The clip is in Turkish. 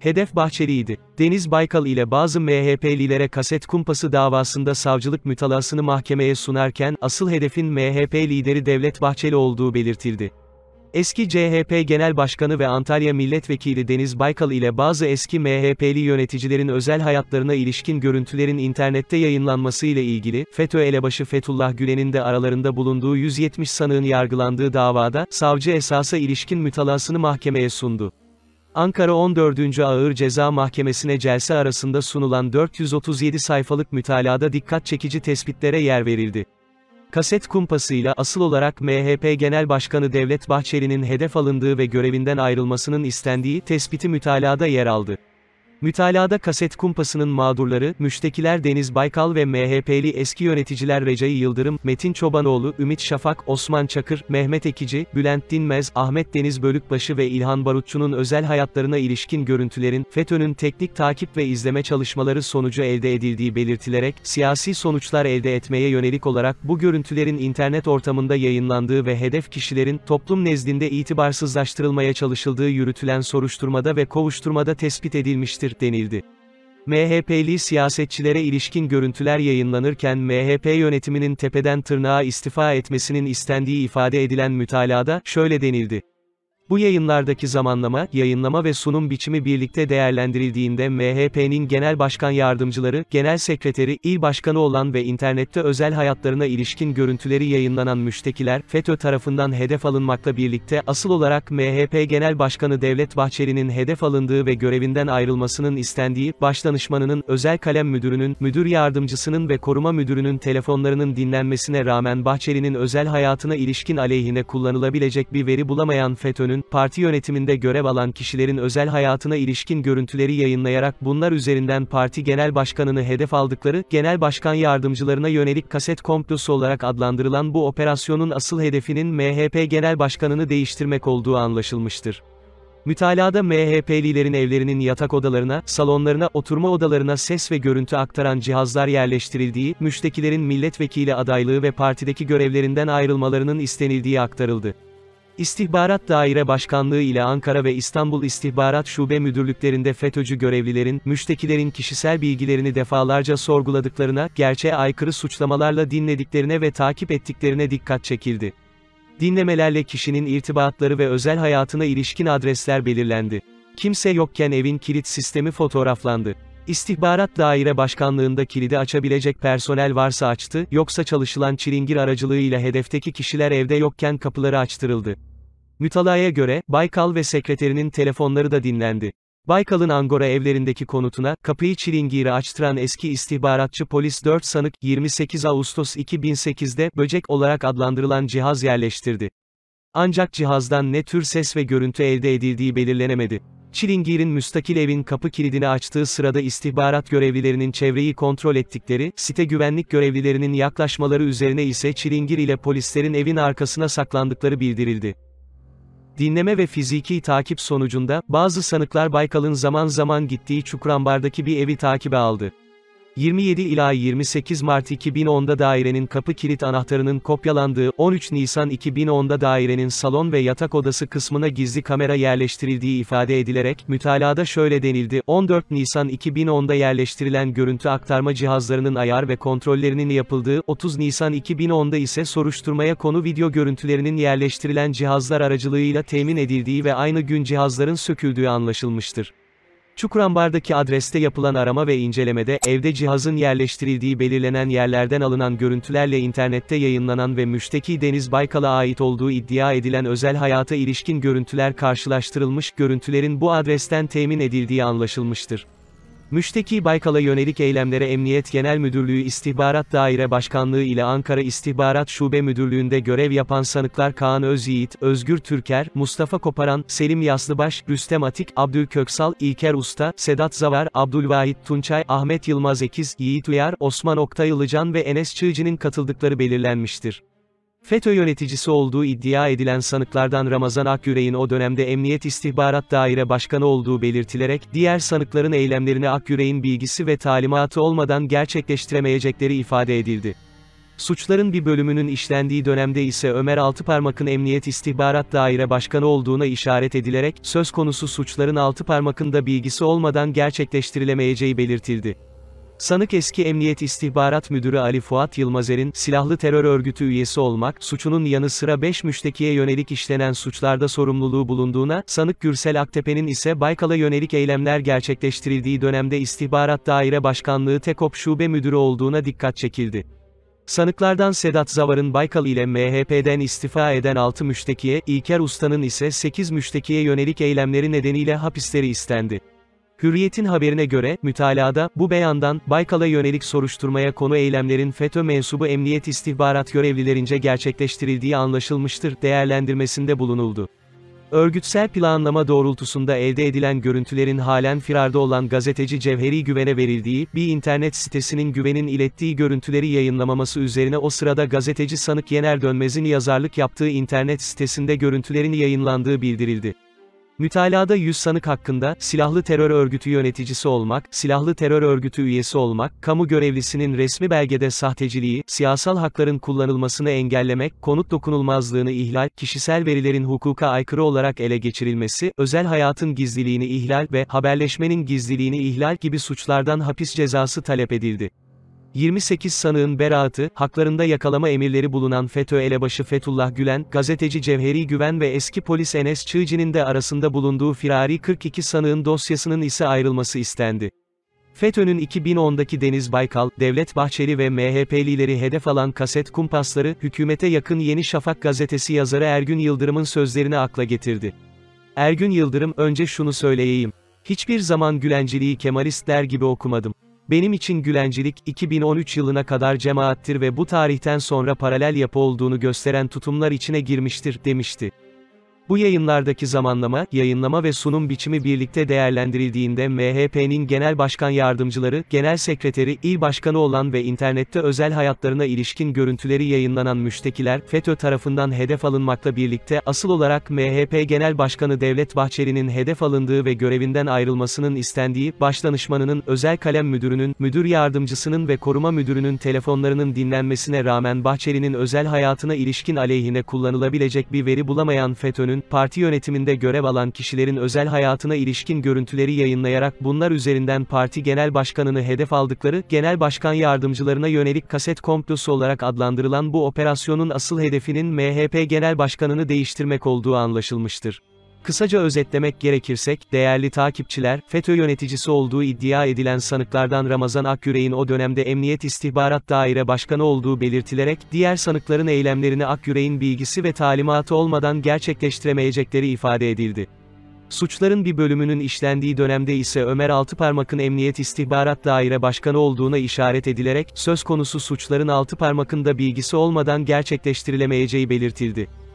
Hedef Bahçeli'ydi. Deniz Baykal ile bazı MHP'lilere kaset kumpası davasında savcılık mütalasını mahkemeye sunarken asıl hedefin MHP lideri Devlet Bahçeli olduğu belirtildi. Eski CHP Genel Başkanı ve Antalya Milletvekili Deniz Baykal ile bazı eski MHP'li yöneticilerin özel hayatlarına ilişkin görüntülerin internette yayınlanması ile ilgili, FETÖ elebaşı Fethullah Gülen'in de aralarında bulunduğu 170 sanığın yargılandığı davada, savcı esasa ilişkin mütalasını mahkemeye sundu. Ankara 14. Ağır Ceza Mahkemesi'ne celse arasında sunulan 437 sayfalık mütalada dikkat çekici tespitlere yer verildi. Kaset kumpasıyla asıl olarak MHP Genel Başkanı Devlet Bahçeli'nin hedef alındığı ve görevinden ayrılmasının istendiği tespiti mütalada yer aldı. Mütalada kaset kumpasının mağdurları, müştekiler Deniz Baykal ve MHP'li eski yöneticiler Recai Yıldırım, Metin Çobanoğlu, Ümit Şafak, Osman Çakır, Mehmet Ekici, Bülent Dinmez, Ahmet Deniz Bölükbaşı ve İlhan Barutçu'nun özel hayatlarına ilişkin görüntülerin, FETÖ'nün teknik takip ve izleme çalışmaları sonucu elde edildiği belirtilerek, siyasi sonuçlar elde etmeye yönelik olarak bu görüntülerin internet ortamında yayınlandığı ve hedef kişilerin, toplum nezdinde itibarsızlaştırılmaya çalışıldığı yürütülen soruşturmada ve kovuşturmada tespit edilmiştir verilmiştir, denildi. MHP'li siyasetçilere ilişkin görüntüler yayınlanırken MHP yönetiminin tepeden tırnağa istifa etmesinin istendiği ifade edilen mütalada, şöyle denildi. Bu yayınlardaki zamanlama, yayınlama ve sunum biçimi birlikte değerlendirildiğinde MHP'nin genel başkan yardımcıları, genel sekreteri, il başkanı olan ve internette özel hayatlarına ilişkin görüntüleri yayınlanan müştekiler, FETÖ tarafından hedef alınmakla birlikte asıl olarak MHP Genel Başkanı Devlet Bahçeli'nin hedef alındığı ve görevinden ayrılmasının istendiği, başdanışmanının, özel kalem müdürünün, müdür yardımcısının ve koruma müdürünün telefonlarının dinlenmesine rağmen Bahçeli'nin özel hayatına ilişkin aleyhine kullanılabilecek bir veri bulamayan FETÖ'nün, Bölümünün, parti yönetiminde görev alan kişilerin özel hayatına ilişkin görüntüleri yayınlayarak bunlar üzerinden parti genel başkanını hedef aldıkları, genel başkan yardımcılarına yönelik kaset komplosu olarak adlandırılan bu operasyonun asıl hedefinin MHP genel başkanını değiştirmek olduğu anlaşılmıştır. Mütalada MHP'lilerin evlerinin yatak odalarına, salonlarına, oturma odalarına ses ve görüntü aktaran cihazlar yerleştirildiği, müştekilerin milletvekili adaylığı ve partideki görevlerinden ayrılmalarının istenildiği aktarıldı. İstihbarat Daire Başkanlığı ile Ankara ve İstanbul İstihbarat Şube Müdürlüklerinde FETÖ'cü görevlilerin, müştekilerin kişisel bilgilerini defalarca sorguladıklarına, gerçeğe aykırı suçlamalarla dinlediklerine ve takip ettiklerine dikkat çekildi. Dinlemelerle kişinin irtibatları ve özel hayatına ilişkin adresler belirlendi. Kimse yokken evin kilit sistemi fotoğraflandı. İstihbarat Daire Başkanlığında kilidi açabilecek personel varsa açtı, yoksa çalışılan çilingir aracılığıyla hedefteki kişiler evde yokken kapıları açtırıldı. Mütalaya göre, Baykal ve sekreterinin telefonları da dinlendi. Baykal'ın Angora evlerindeki konutuna, kapıyı çilingiri açtıran eski istihbaratçı polis 4 sanık, 28 Ağustos 2008'de, böcek olarak adlandırılan cihaz yerleştirdi. Ancak cihazdan ne tür ses ve görüntü elde edildiği belirlenemedi. Çilingir'in müstakil evin kapı kilidini açtığı sırada istihbarat görevlilerinin çevreyi kontrol ettikleri, site güvenlik görevlilerinin yaklaşmaları üzerine ise Çilingir ile polislerin evin arkasına saklandıkları bildirildi. Dinleme ve fiziki takip sonucunda, bazı sanıklar Baykal'ın zaman zaman gittiği Çukrambar'daki bir evi takibe aldı. 27 ila 28 Mart 2010'da dairenin kapı kilit anahtarının kopyalandığı, 13 Nisan 2010'da dairenin salon ve yatak odası kısmına gizli kamera yerleştirildiği ifade edilerek, mütalada şöyle denildi, 14 Nisan 2010'da yerleştirilen görüntü aktarma cihazlarının ayar ve kontrollerinin yapıldığı, 30 Nisan 2010'da ise soruşturmaya konu video görüntülerinin yerleştirilen cihazlar aracılığıyla temin edildiği ve aynı gün cihazların söküldüğü anlaşılmıştır. Çukurambar'daki adreste yapılan arama ve incelemede, evde cihazın yerleştirildiği belirlenen yerlerden alınan görüntülerle internette yayınlanan ve müşteki Deniz Baykal'a ait olduğu iddia edilen özel hayata ilişkin görüntüler karşılaştırılmış, görüntülerin bu adresten temin edildiği anlaşılmıştır. Müşteki Baykal'a yönelik eylemlere Emniyet Genel Müdürlüğü İstihbarat Daire Başkanlığı ile Ankara İstihbarat Şube Müdürlüğü'nde görev yapan sanıklar Kaan Özyiğit, Özgür Türker, Mustafa Koparan, Selim Yaslıbaş, Rüstem Atik, Abdül Köksal, İlker Usta, Sedat Zavar, Abdülvahit Tunçay, Ahmet Yılmaz Ekiz, Yiğit Uyar, Osman Oktay Ilıcan ve Enes Çığcı'nın katıldıkları belirlenmiştir. FETÖ yöneticisi olduğu iddia edilen sanıklardan Ramazan Akgürek'in o dönemde Emniyet İstihbarat Daire Başkanı olduğu belirtilerek, diğer sanıkların eylemlerini Akgürek'in bilgisi ve talimatı olmadan gerçekleştiremeyecekleri ifade edildi. Suçların bir bölümünün işlendiği dönemde ise Ömer Altıparmak'ın Emniyet İstihbarat Daire Başkanı olduğuna işaret edilerek, söz konusu suçların Altıparmak'ın da bilgisi olmadan gerçekleştirilemeyeceği belirtildi. Sanık eski Emniyet İstihbarat Müdürü Ali Fuat Yılmazer'in, silahlı terör örgütü üyesi olmak, suçunun yanı sıra 5 müştekiye yönelik işlenen suçlarda sorumluluğu bulunduğuna, sanık Gürsel Aktepe'nin ise Baykal'a yönelik eylemler gerçekleştirildiği dönemde İstihbarat Daire Başkanlığı TEKOP Şube Müdürü olduğuna dikkat çekildi. Sanıklardan Sedat Zavar'ın Baykal ile MHP'den istifa eden 6 müştekiye, İlker Usta'nın ise 8 müştekiye yönelik eylemleri nedeniyle hapisleri istendi. Hürriyet'in haberine göre, mütalada, bu beyandan, Baykal'a yönelik soruşturmaya konu eylemlerin FETÖ mensubu emniyet istihbarat görevlilerince gerçekleştirildiği anlaşılmıştır, değerlendirmesinde bulunuldu. Örgütsel planlama doğrultusunda elde edilen görüntülerin halen firarda olan gazeteci Cevheri Güven'e verildiği, bir internet sitesinin Güven'in ilettiği görüntüleri yayınlamaması üzerine o sırada gazeteci Sanık Yener Dönmez'in yazarlık yaptığı internet sitesinde görüntülerin yayınlandığı bildirildi. Mütalada 100 sanık hakkında, silahlı terör örgütü yöneticisi olmak, silahlı terör örgütü üyesi olmak, kamu görevlisinin resmi belgede sahteciliği, siyasal hakların kullanılmasını engellemek, konut dokunulmazlığını ihlal, kişisel verilerin hukuka aykırı olarak ele geçirilmesi, özel hayatın gizliliğini ihlal ve haberleşmenin gizliliğini ihlal gibi suçlardan hapis cezası talep edildi. 28 sanığın beraatı, haklarında yakalama emirleri bulunan FETÖ elebaşı Fethullah Gülen, gazeteci Cevheri Güven ve eski polis Enes Çığcı'nın da arasında bulunduğu firari 42 sanığın dosyasının ise ayrılması istendi. FETÖ'nün 2010'daki Deniz Baykal, Devlet Bahçeli ve MHP'lileri hedef alan kaset kumpasları, hükümete yakın Yeni Şafak gazetesi yazarı Ergün Yıldırım'ın sözlerini akla getirdi. Ergün Yıldırım, önce şunu söyleyeyim. Hiçbir zaman Gülenciliği Kemalistler gibi okumadım. Benim için Gülencilik, 2013 yılına kadar cemaattir ve bu tarihten sonra paralel yapı olduğunu gösteren tutumlar içine girmiştir, demişti. Bu yayınlardaki zamanlama, yayınlama ve sunum biçimi birlikte değerlendirildiğinde MHP'nin genel başkan yardımcıları, genel sekreteri, il başkanı olan ve internette özel hayatlarına ilişkin görüntüleri yayınlanan müştekiler, FETÖ tarafından hedef alınmakla birlikte, asıl olarak MHP Genel Başkanı Devlet Bahçeli'nin hedef alındığı ve görevinden ayrılmasının istendiği, başdanışmanının, özel kalem müdürünün, müdür yardımcısının ve koruma müdürünün telefonlarının dinlenmesine rağmen Bahçeli'nin özel hayatına ilişkin aleyhine kullanılabilecek bir veri bulamayan FETÖ'nün, Bölümünün, parti yönetiminde görev alan kişilerin özel hayatına ilişkin görüntüleri yayınlayarak bunlar üzerinden parti genel başkanını hedef aldıkları, genel başkan yardımcılarına yönelik kaset komplosu olarak adlandırılan bu operasyonun asıl hedefinin MHP genel başkanını değiştirmek olduğu anlaşılmıştır. Kısaca özetlemek gerekirsek, değerli takipçiler, FETÖ yöneticisi olduğu iddia edilen sanıklardan Ramazan Akgüre'in o dönemde Emniyet İstihbarat Daire Başkanı olduğu belirtilerek, diğer sanıkların eylemlerini Akgüre'in bilgisi ve talimatı olmadan gerçekleştiremeyecekleri ifade edildi. Suçların bir bölümünün işlendiği dönemde ise Ömer Altıparmak'ın Emniyet İstihbarat Daire Başkanı olduğuna işaret edilerek, söz konusu suçların Altıparmak'ın da bilgisi olmadan gerçekleştirilemeyeceği belirtildi.